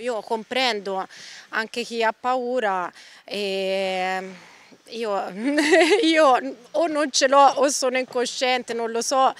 Io comprendo anche chi ha paura e io, io, o non ce l'ho o sono incosciente, non lo so,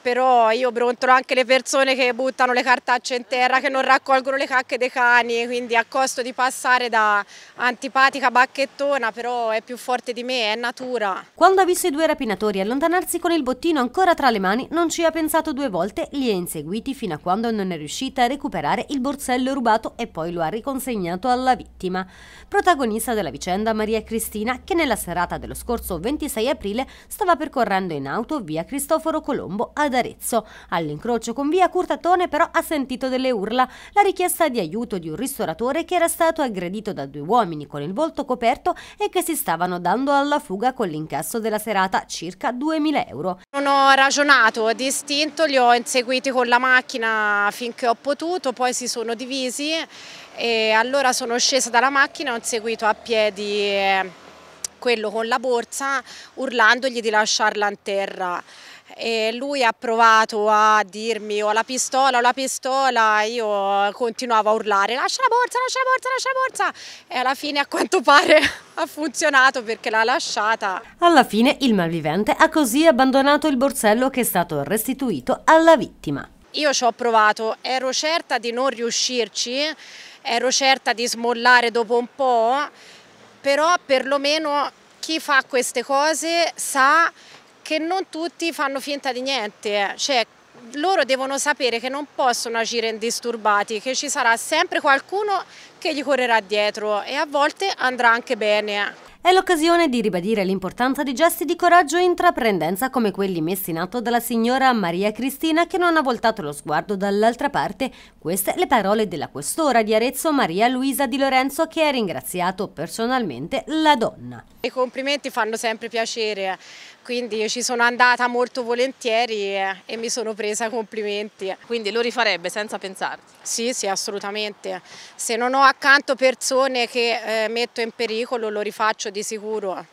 però io brontolo anche le persone che buttano le cartacce in terra, che non raccolgono le cacche dei cani, quindi a costo di passare da antipatica bacchettona, però è più forte di me, è natura. Quando ha visto i due rapinatori allontanarsi con il bottino ancora tra le mani, non ci ha pensato due volte, li ha inseguiti fino a quando non è riuscita a recuperare il borsello rubato e poi lo ha riconsegnato alla vittima. Protagonista della vicenda Maria Cristina, che nel nella serata dello scorso 26 aprile stava percorrendo in auto via Cristoforo Colombo ad Arezzo. All'incrocio con via Curtatone però ha sentito delle urla, la richiesta di aiuto di un ristoratore che era stato aggredito da due uomini con il volto coperto e che si stavano dando alla fuga con l'incasso della serata, circa 2.000 euro. Non ho ragionato, ho distinto, li ho inseguiti con la macchina finché ho potuto, poi si sono divisi e allora sono scesa dalla macchina e ho seguito a piedi eh, quello con la borsa urlandogli di lasciarla a terra. E lui ha provato a dirmi ho la pistola, ho la pistola, io continuavo a urlare lascia la borsa, lascia la borsa, lascia la borsa e alla fine a quanto pare ha funzionato perché l'ha lasciata. Alla fine il malvivente ha così abbandonato il borsello che è stato restituito alla vittima. Io ci ho provato, ero certa di non riuscirci, ero certa di smollare dopo un po' però perlomeno chi fa queste cose sa che non tutti fanno finta di niente, eh. cioè loro devono sapere che non possono agire indisturbati, che ci sarà sempre qualcuno che gli correrà dietro e a volte andrà anche bene. Eh. È l'occasione di ribadire l'importanza di gesti di coraggio e intraprendenza come quelli messi in atto dalla signora Maria Cristina che non ha voltato lo sguardo dall'altra parte. Queste le parole della questora di Arezzo Maria Luisa Di Lorenzo che ha ringraziato personalmente la donna. I complimenti fanno sempre piacere, quindi ci sono andata molto volentieri e mi sono presa complimenti. Quindi lo rifarebbe senza pensarci? Sì, sì, assolutamente. Se non ho accanto persone che eh, metto in pericolo lo rifaccio di seguro